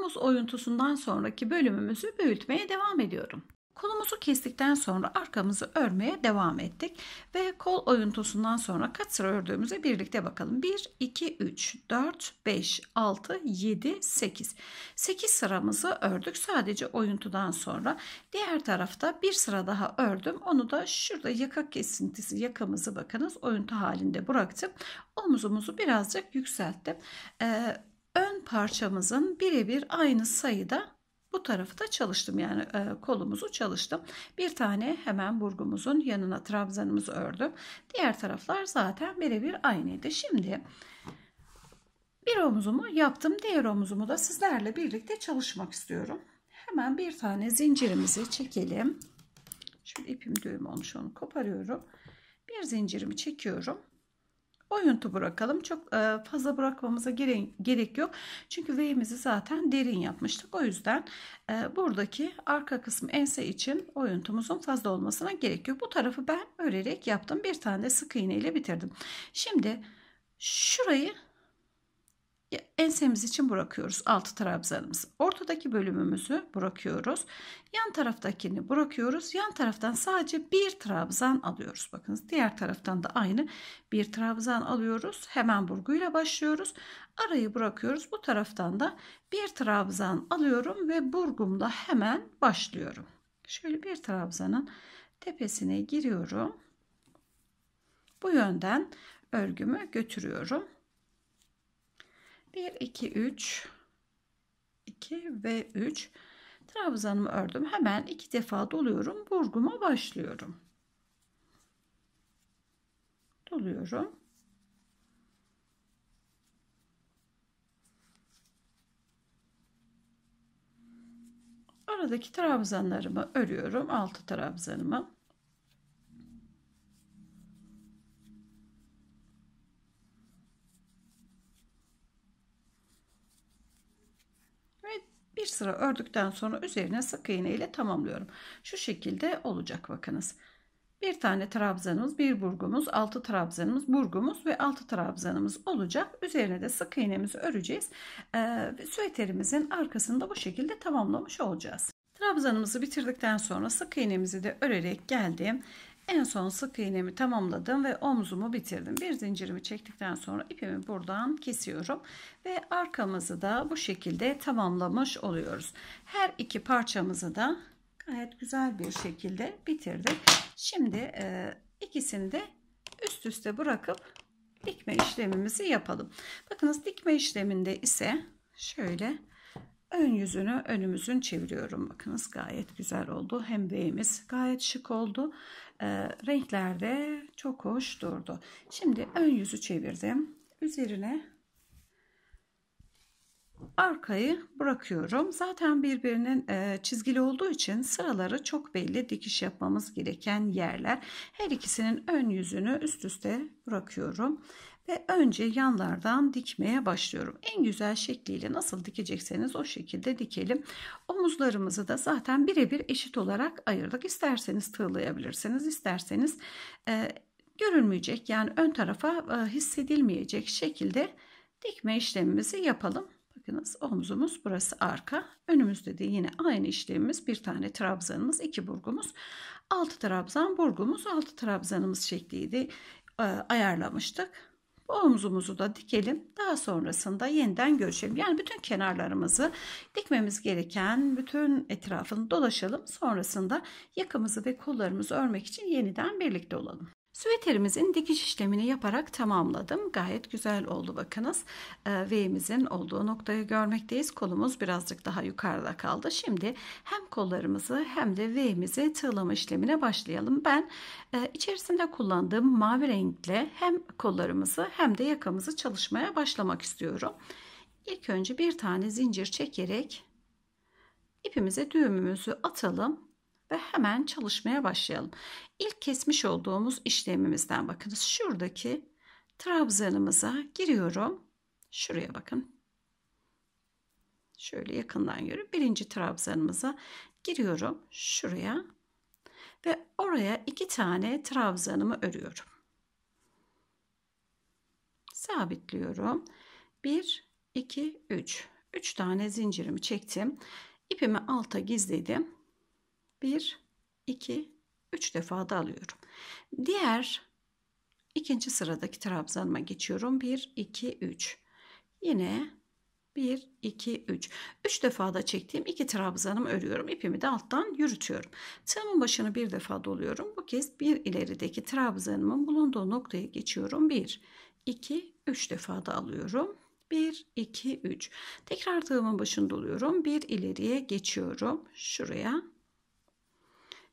Omuz oyuntusundan sonraki bölümümüzü büyütmeye devam ediyorum. Kolumuzu kestikten sonra arkamızı örmeye devam ettik ve kol oyuntusundan sonra kaç sıra ördüğümüze birlikte bakalım. 1, 2, 3, 4, 5, 6, 7, 8. 8 sıramızı ördük sadece oyuntudan sonra. Diğer tarafta bir sıra daha ördüm. Onu da şurada yaka kesintisi yakamızı bakınız oyuntu halinde bıraktım. Omuzumuzu birazcık yükselttim. Ee, ön parçamızın birebir aynı sayıda bu tarafı da çalıştım yani e, kolumuzu çalıştım. Bir tane hemen burgumuzun yanına trabzanımızı ördüm. Diğer taraflar zaten birebir aynıydı. Şimdi bir omuzumu yaptım. Diğer omuzumu da sizlerle birlikte çalışmak istiyorum. Hemen bir tane zincirimizi çekelim. Şöyle ipim düğüm olmuş onu koparıyorum. Bir zincirimi çekiyorum. Oyuntu bırakalım. Çok e, fazla bırakmamıza gerek yok. Çünkü V'mizi zaten derin yapmıştık. O yüzden e, buradaki arka kısmı ense için oyuntumuzun fazla olmasına gerek yok. Bu tarafı ben örerek yaptım. Bir tane de sık iğne ile bitirdim. Şimdi şurayı ensemiz için bırakıyoruz altı trabzanımızı. Ortadaki bölümümüzü bırakıyoruz. Yan taraftakini bırakıyoruz. Yan taraftan sadece bir trabzan alıyoruz. Bakınız diğer taraftan da aynı bir trabzan alıyoruz. Hemen burguyla başlıyoruz. Arayı bırakıyoruz. Bu taraftan da bir trabzan alıyorum ve burgumla hemen başlıyorum. Şöyle bir trabzanın tepesine giriyorum. Bu yönden örgümü götürüyorum. 1 2 3 2 ve 3 trabzanımı ördüm hemen iki defa doluyorum burguma başlıyorum doluyorum aradaki trabzanlarımı örüyorum altı trabzanımı Bir sıra ördükten sonra üzerine sık iğne ile tamamlıyorum. Şu şekilde olacak bakınız. Bir tane trabzanımız, bir burgumuz, altı trabzanımız, burgumuz ve altı trabzanımız olacak. Üzerine de sık iğnemizi öreceğiz. Ee, süeterimizin arkasında bu şekilde tamamlamış olacağız. Trabzanımızı bitirdikten sonra sık iğnemizi de örerek geldim. En son sık iğnemi tamamladım ve omzumu bitirdim. Bir zincirimi çektikten sonra ipimi buradan kesiyorum ve arkamızı da bu şekilde tamamlamış oluyoruz. Her iki parçamızı da gayet güzel bir şekilde bitirdik. Şimdi e, ikisini de üst üste bırakıp dikme işlemimizi yapalım. Bakınız dikme işleminde ise şöyle Ön yüzünü önümüzün çeviriyorum. Bakınız gayet güzel oldu. Hem beyimiz gayet şık oldu. E, renkler de çok hoş durdu. Şimdi ön yüzü çevirdim. Üzerine arkayı bırakıyorum. Zaten birbirinin e, çizgili olduğu için sıraları çok belli dikiş yapmamız gereken yerler. Her ikisinin ön yüzünü üst üste bırakıyorum ve önce yanlardan dikmeye başlıyorum. En güzel şekliyle nasıl dikecekseniz o şekilde dikelim. Omuzlarımızı da zaten birebir eşit olarak ayırdık. İsterseniz tığlayabilirsiniz, isterseniz e, görünmeyecek yani ön tarafa e, hissedilmeyecek şekilde dikme işlemimizi yapalım. Bakınız omzumuz burası arka. Önümüzde de yine aynı işlemimiz bir tane trabzanımız, iki burgumuz, altı trabzan burgumuz, altı trabzanımız şekliydi e, ayarlamıştık Omzumuzu da dikelim. Daha sonrasında yeniden görüşelim. Yani bütün kenarlarımızı dikmemiz gereken bütün etrafını dolaşalım. Sonrasında yakamızı ve kollarımızı örmek için yeniden birlikte olalım. Süveterimizin dikiş işlemini yaparak tamamladım. Gayet güzel oldu bakınız. Ee, V'imizin olduğu noktayı görmekteyiz. Kolumuz birazcık daha yukarıda kaldı. Şimdi hem kollarımızı hem de V'imizi tığlama işlemine başlayalım. Ben e, içerisinde kullandığım mavi renkle hem kollarımızı hem de yakamızı çalışmaya başlamak istiyorum. İlk önce bir tane zincir çekerek ipimize düğümümüzü atalım ve hemen çalışmaya başlayalım. İlk kesmiş olduğumuz işlemimizden bakınız. Şuradaki trabzanımıza giriyorum. Şuraya bakın. Şöyle yakından görüp Birinci trabzanımıza giriyorum. Şuraya ve oraya iki tane trabzanımı örüyorum. Sabitliyorum. 1, 2, 3. 3 tane zincirimi çektim. İpimi alta gizledim. 1, 2, 3 defa da alıyorum. Diğer ikinci sıradaki trabzanıma geçiyorum. 1, 2, 3. Yine 1, 2, 3. 3 defa da çektiğim 2 trabzanımı örüyorum. İpimi de alttan yürütüyorum. Tığımın başını bir defa doluyorum. Bu kez bir ilerideki trabzanımın bulunduğu noktaya geçiyorum. 1, 2, 3 defa da alıyorum. 1, 2, 3. Tekrar tığımın başını doluyorum. Bir ileriye geçiyorum. Şuraya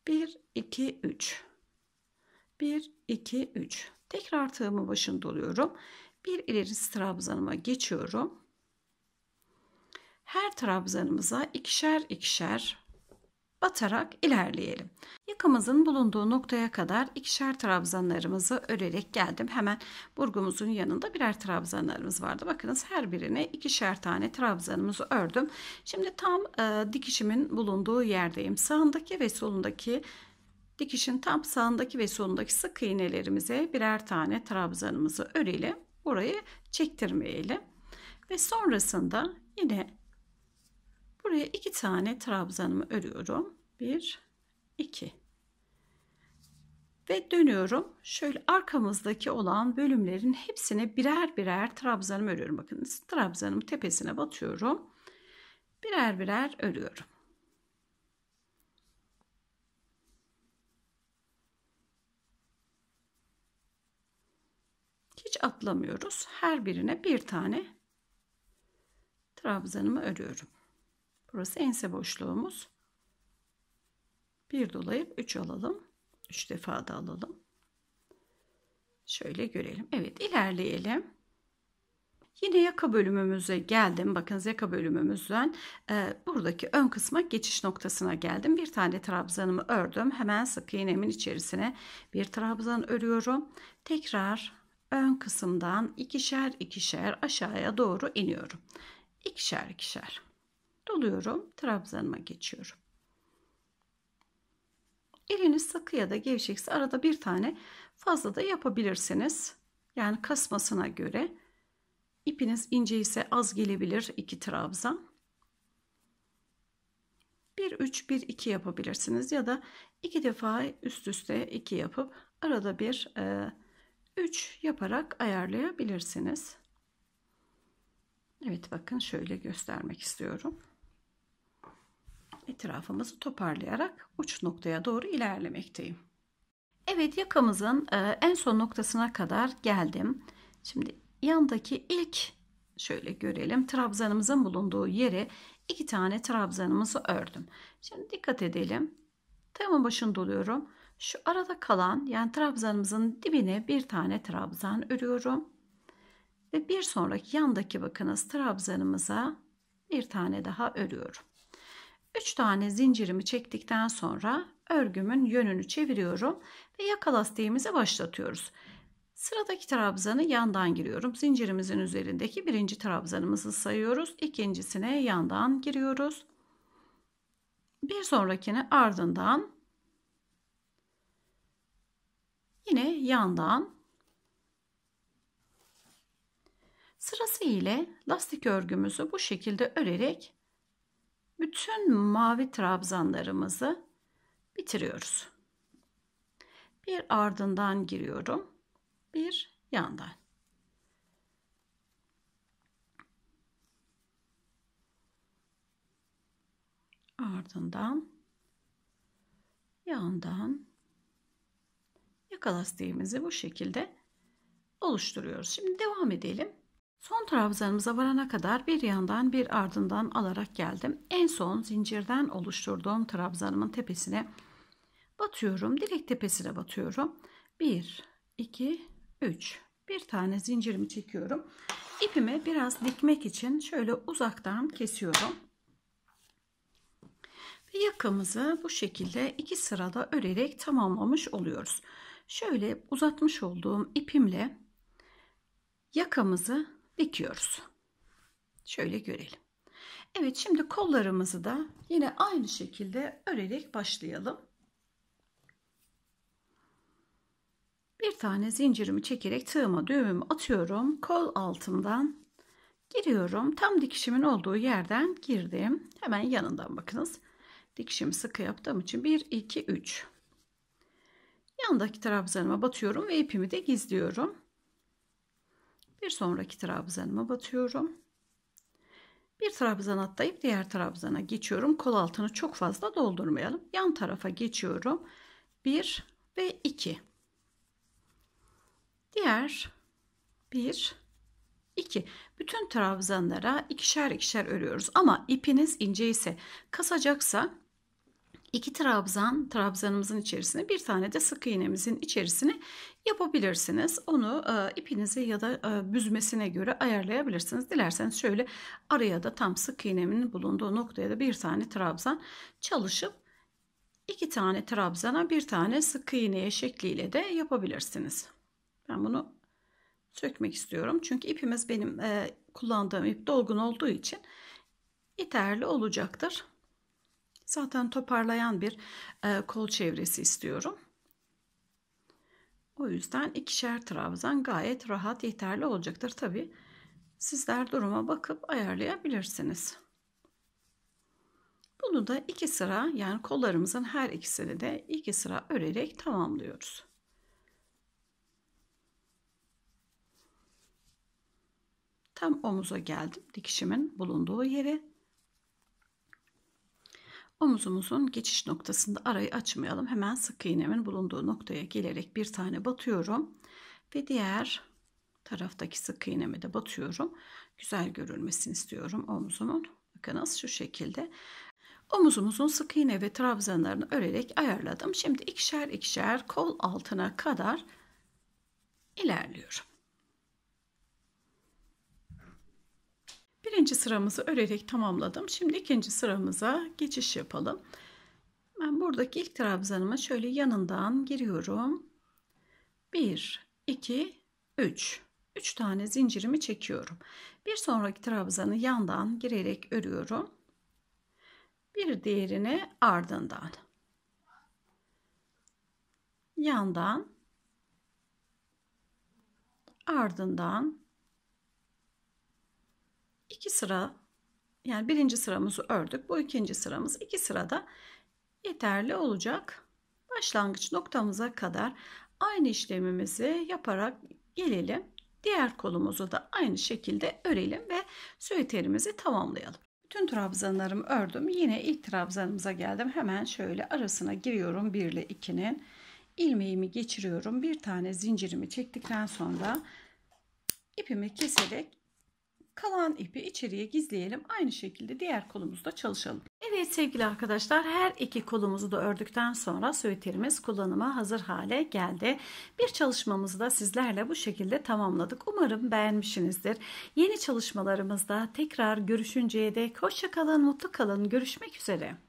1, 2, 3. 1, 2, 3. Tekrar tığımın başını doluyorum. Bir ileri trabzanıma geçiyorum. Her trabzanımıza ikişer ikişer batarak ilerleyelim. Yakamızın bulunduğu noktaya kadar ikişer trabzanlarımızı örerek geldim. Hemen burgumuzun yanında birer trabzanlarımız vardı. Bakınız her birine ikişer tane trabzanımızı ördüm. Şimdi tam e, dikişimin bulunduğu yerdeyim. Sağındaki ve solundaki dikişin tam sağındaki ve solundaki sık iğnelerimize birer tane trabzanımızı örelim. Burayı çektirmeyelim. Ve sonrasında yine Buraya iki tane trabzanımı örüyorum. Bir, iki. Ve dönüyorum. Şöyle arkamızdaki olan bölümlerin hepsine birer birer trabzanımı örüyorum. Bakın trabzanımı tepesine batıyorum. Birer birer örüyorum. Hiç atlamıyoruz. Her birine bir tane trabzanımı örüyorum. Burası ense boşluğumuz. Bir dolayıp 3 alalım. 3 defa da alalım. Şöyle görelim. Evet ilerleyelim. Yine yaka bölümümüze geldim. Bakın yaka bölümümüzden e, buradaki ön kısma geçiş noktasına geldim. Bir tane trabzanımı ördüm. Hemen sık iğnemin içerisine bir trabzan örüyorum. Tekrar ön kısımdan ikişer ikişer aşağıya doğru iniyorum. İkişer ikişer doluyorum. Trabzanıma geçiyorum. Eliniz sıkı ya da gevşekse arada bir tane fazla da yapabilirsiniz. Yani kasmasına göre. ipiniz ince ise az gelebilir iki trabzan. 1 3 1 2 yapabilirsiniz ya da iki defa üst üste 2 yapıp arada bir 3 e, yaparak ayarlayabilirsiniz. Evet bakın şöyle göstermek istiyorum etrafımızı toparlayarak uç noktaya doğru ilerlemekteyim. Evet yakamızın e, en son noktasına kadar geldim. Şimdi yandaki ilk şöyle görelim trabzanımızın bulunduğu yere iki tane trabzanımızı ördüm. Şimdi dikkat edelim. Tığımın başını doluyorum. Şu arada kalan yani trabzanımızın dibine bir tane trabzan örüyorum. Ve bir sonraki yandaki bakınız trabzanımıza bir tane daha örüyorum. 3 tane zincirimi çektikten sonra örgümün yönünü çeviriyorum ve yaka lastiğimizi başlatıyoruz. Sıradaki trabzanı yandan giriyorum. Zincirimizin üzerindeki birinci trabzanımızı sayıyoruz. İkincisine yandan giriyoruz. Bir sonrakine ardından yine yandan sırası ile lastik örgümüzü bu şekilde örerek bütün mavi trabzanlarımızı bitiriyoruz. Bir ardından giriyorum. Bir yandan. Ardından yandan yaka lastiğimizi bu şekilde oluşturuyoruz. Şimdi devam edelim. Son trabzanımıza varana kadar bir yandan bir ardından alarak geldim. En son zincirden oluşturduğum trabzanımın tepesine batıyorum. Direkt tepesine batıyorum. 1, 2, 3. Bir tane zincirimi çekiyorum. İpimi biraz dikmek için şöyle uzaktan kesiyorum. Ve yakamızı bu şekilde iki sırada örerek tamamlamış oluyoruz. Şöyle uzatmış olduğum ipimle yakamızı dikiyoruz. Şöyle görelim. Evet şimdi kollarımızı da yine aynı şekilde örerek başlayalım. Bir tane zincirimi çekerek tığıma düğümümü atıyorum. Kol altından giriyorum. Tam dikişimin olduğu yerden girdim. Hemen yanından bakınız. Dikişimi sıkı yaptığım için 1, 2, 3. Yandaki trabzanıma batıyorum ve ipimi de gizliyorum. Bir sonraki trabzanıma batıyorum. Bir trabzan atlayıp diğer trabzana geçiyorum. Kol altını çok fazla doldurmayalım. Yan tarafa geçiyorum. 1 ve 2. Diğer 1 2. Bütün trabzanlara ikişer ikişer örüyoruz. Ama ipiniz ince ise, kasacaksa iki trabzan trabzanımızın içerisine bir tane de sık iğnemizin içerisine yapabilirsiniz. Onu e, ipinizi ya da e, büzmesine göre ayarlayabilirsiniz. Dilerseniz şöyle araya da tam sık iğnemin bulunduğu noktaya da bir tane trabzan çalışıp iki tane trabzana bir tane sık iğneye şekliyle de yapabilirsiniz. Ben bunu sökmek istiyorum. Çünkü ipimiz benim e, kullandığım ip dolgun olduğu için yeterli olacaktır. Zaten toparlayan bir e, kol çevresi istiyorum. O yüzden ikişer trabzan gayet rahat yeterli olacaktır. Tabi sizler duruma bakıp ayarlayabilirsiniz. Bunu da iki sıra yani kollarımızın her ikisini de iki sıra örerek tamamlıyoruz. Tam omuza geldim dikişimin bulunduğu yere Omuzumuzun geçiş noktasında arayı açmayalım. Hemen sık iğnemin bulunduğu noktaya gelerek bir tane batıyorum. Ve diğer taraftaki sık iğnemi de batıyorum. Güzel görülmesini istiyorum omuzumun. Bakınız şu şekilde. Omuzumuzun sık iğne ve trabzanlarını örerek ayarladım. Şimdi ikişer ikişer kol altına kadar ilerliyorum. Birinci sıramızı örerek tamamladım. Şimdi ikinci sıramıza geçiş yapalım. Ben buradaki ilk trabzanımı şöyle yanından giriyorum. 1, 2, 3. 3 tane zincirimi çekiyorum. Bir sonraki trabzanı yandan girerek örüyorum. Bir diğerine ardından. Yandan ardından 2 sıra yani birinci sıramızı ördük. Bu ikinci sıramız 2 iki sırada yeterli olacak. Başlangıç noktamıza kadar aynı işlemimizi yaparak gelelim. Diğer kolumuzu da aynı şekilde örelim ve süeterimizi tamamlayalım. Bütün trabzanlarımı ördüm. Yine ilk trabzanımıza geldim. Hemen şöyle arasına giriyorum 1 ile 2'nin. ilmeğimi geçiriyorum. Bir tane zincirimi çektikten sonra ipimi keserek Kalan ipi içeriye gizleyelim. Aynı şekilde diğer kolumuzda çalışalım. Evet sevgili arkadaşlar her iki kolumuzu da ördükten sonra süveterimiz kullanıma hazır hale geldi. Bir çalışmamızı da sizlerle bu şekilde tamamladık. Umarım beğenmişsinizdir. Yeni çalışmalarımızda tekrar görüşünceye dek hoşçakalın, mutlu kalın. Görüşmek üzere.